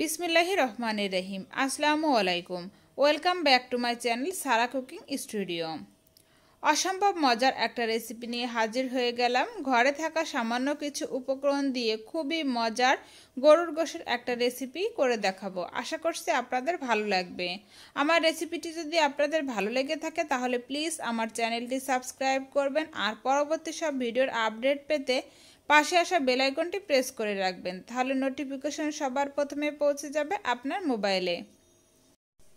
বিসমিল্লাহি রহমানির রহিম আসসালামু আলাইকুম welcome back to my channel Sara cooking studio অসম্ভব মজার একটা রেসিপি নিয়ে হাজির হয়ে গেলাম ঘরে থাকা সামান্য কিছু উপকরণ দিয়ে খুবই মজার গরুর গোসের একটা রেসিপি করে দেখাবো আশা করছি আপনাদের ভালো লাগবে আমার রেসিপিটি যদি আপনাদের ভালো লেগে থাকে তাহলে প্লিজ আমার চ্যানেলটি সাবস্ক্রাইব করবেন আর পরবর্তী সব ভিডিওর আপডেট পেতে পাশে আসা বেলাইকনটি প্রেস করে রাখবেন তাহলে নোটিফিকেশন সবার প্রথমে পৌঁছে যাবে আপনার মোবাইলে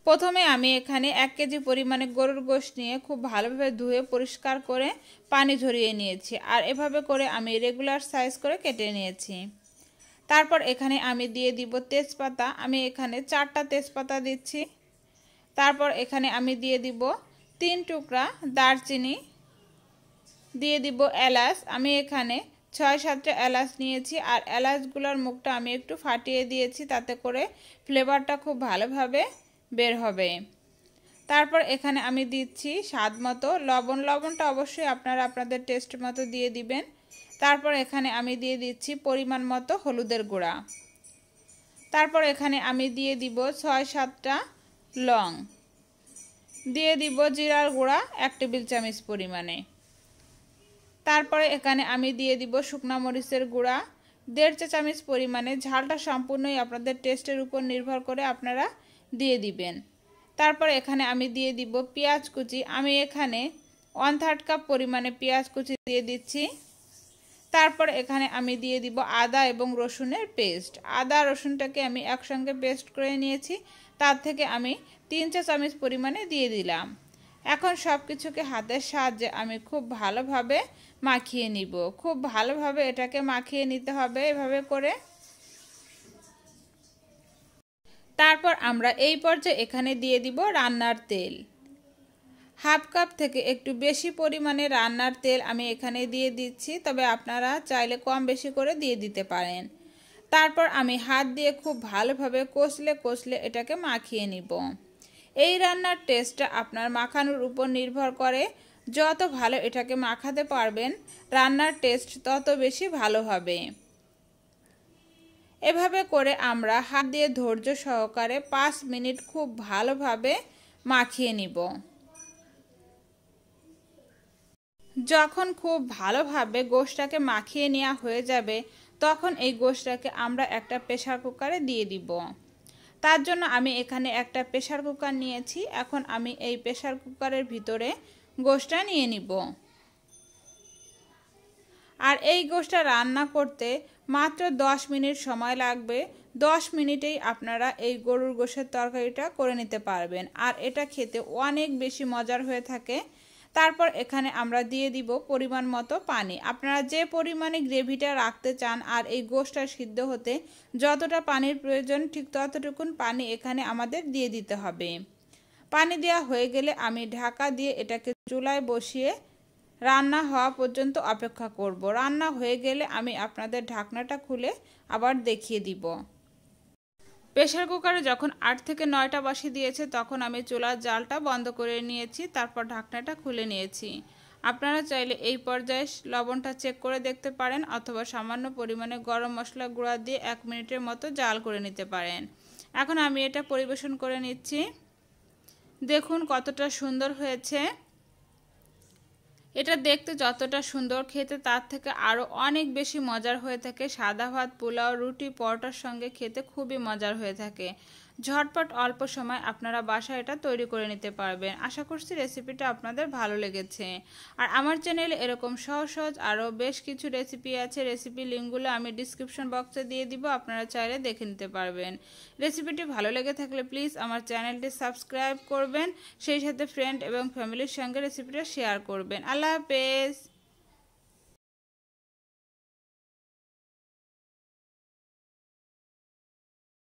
প্রথমে আমি এখানে এক কেজি পরিমাণে গরুর গোশ নিয়ে খুব ভালোভাবে ধুয়ে পরিষ্কার করে পানি ঝরিয়ে নিয়েছি আর এভাবে করে আমি রেগুলার সাইজ করে কেটে নিয়েছি তারপর এখানে আমি দিয়ে দিব তেজপাতা আমি এখানে চারটা তেজপাতা দিচ্ছি তারপর এখানে আমি দিয়ে দিব তিন টুকরা দারচিনি দিয়ে দিব এলাচ আমি এখানে ছয় সাতটা এলাচ নিয়েছি আর এলাচগুলোর মুখটা আমি একটু ফাটিয়ে দিয়েছি তাতে করে ফ্লেভারটা খুব ভালোভাবে বের হবে তারপর এখানে আমি দিচ্ছি স্বাদ মতো লবণ লবণটা অবশ্যই আপনারা আপনাদের টেস্ট মতো দিয়ে দিবেন তারপর এখানে আমি দিয়ে দিচ্ছি পরিমাণ মতো হলুদের গুঁড়া তারপর এখানে আমি দিয়ে দিব ছয় সাতটা লং দিয়ে দিব জিরার গুঁড়া এক টেবিল চামচ পরিমাণে তারপরে এখানে আমি দিয়ে দিব শুকনা মরিচের গুঁড়া দেড় চা চামচ পরিমাণে ঝালটা সম্পূর্ণই আপনাদের টেস্টের উপর নির্ভর করে আপনারা দিয়ে দিবেন তারপর এখানে আমি দিয়ে দিব পেঁয়াজ কুচি আমি এখানে ওয়ান থার্ড কাপ পরিমাণে পেঁয়াজ কুচি দিয়ে দিচ্ছি তারপর এখানে আমি দিয়ে দিব আদা এবং রসুনের পেস্ট আদা রসুনটাকে আমি একসঙ্গে পেস্ট করে নিয়েছি তার থেকে আমি তিন চা চামচ পরিমাণে দিয়ে দিলাম এখন সব কিছুকে হাতের সাহায্যে আমি খুব ভালোভাবে মাখিয়ে নিব খুব ভালোভাবে এটাকে মাখিয়ে নিতে হবে এভাবে করে তারপর আমরা এই পর্যায়ে এখানে দিয়ে দিব রান্নার তেল হাফ কাপ থেকে একটু বেশি পরিমাণে রান্নার তেল আমি এখানে দিয়ে দিচ্ছি তবে আপনারা চাইলে কম বেশি করে দিয়ে দিতে পারেন তারপর আমি হাত দিয়ে খুব ভালোভাবে কষলে কষলে এটাকে মাখিয়ে নিব এই রান্নার টেস্টটা আপনার মাখানোর উপর নির্ভর করে যত ভালো এটাকে মাখাতে পারবেন রান্নার টেস্ট তত বেশি ভালো হবে এভাবে করে আমরা হাত দিয়ে ধৈর্য সহকারে পাঁচ মিনিট খুব ভালোভাবে মাখিয়ে নিব যখন খুব ভালোভাবে গোশটাকে মাখিয়ে নেওয়া হয়ে যাবে তখন এই গোশটাকে আমরা একটা প্রেশার কুকারে দিয়ে দিব তার জন্য আমি এখানে একটা প্রেশার কুকার নিয়েছি এখন আমি এই প্রেশার কুকারের ভিতরে গোষ্ঠটা নিয়ে নিব আর এই গোষ্ঠটা রান্না করতে মাত্র দশ মিনিট সময় লাগবে দশ মিনিটেই আপনারা এই গরুর গোশের তরকারিটা করে নিতে পারবেন আর এটা খেতে অনেক বেশি মজার হয়ে থাকে তারপর এখানে আমরা দিয়ে দিব পরিমাণ মতো পানি আপনারা যে পরিমাণে গ্রেভিটা রাখতে চান আর এই গোষ্ঠটা সিদ্ধ হতে যতটা পানির প্রয়োজন ঠিক ততটুকুন পানি এখানে আমাদের দিয়ে দিতে হবে পানি দেওয়া হয়ে গেলে আমি ঢাকা দিয়ে এটাকে চুলায় বসিয়ে রান্না হওয়া পর্যন্ত অপেক্ষা করব রান্না হয়ে গেলে আমি আপনাদের ঢাকনাটা খুলে আবার দেখিয়ে দিব প্রেশার কুকারে যখন আট থেকে নয়টা বাসি দিয়েছে তখন আমি চুলার জালটা বন্ধ করে নিয়েছি তারপর ঢাকনাটা খুলে নিয়েছি আপনারা চাইলে এই পর্যায়ে লবণটা চেক করে দেখতে পারেন অথবা সামান্য পরিমাণে গরম মশলা গুঁড়া দিয়ে এক মিনিটের মতো জাল করে নিতে পারেন এখন আমি এটা পরিবেশন করে নিচ্ছি দেখুন কতটা সুন্দর হয়েছে এটা দেখতে যতটা সুন্দর খেতে তার থেকে আরও অনেক বেশি মজার হয়ে থাকে সাদা ভাত পোলাও রুটি পরোটার সঙ্গে খেতে খুবই মজার হয়ে থাকে ঝটপট অল্প সময় আপনারা বাসায় এটা তৈরি করে নিতে পারবেন আশা করছি রেসিপিটা আপনাদের ভালো লেগেছে আর আমার চ্যানেলে এরকম সহজ সহজ আরও বেশ কিছু রেসিপি আছে রেসিপি লিঙ্কগুলো আমি ডিসক্রিপশন বক্সে দিয়ে দিব আপনারা চাইলে দেখে নিতে পারবেন রেসিপিটি ভালো লেগে থাকলে প্লিজ আমার চ্যানেলটি সাবস্ক্রাইব করবেন সেই সাথে ফ্রেন্ড এবং ফ্যামিলির সঙ্গে রেসিপিটা শেয়ার করবেন আল্লাহ হাফেজ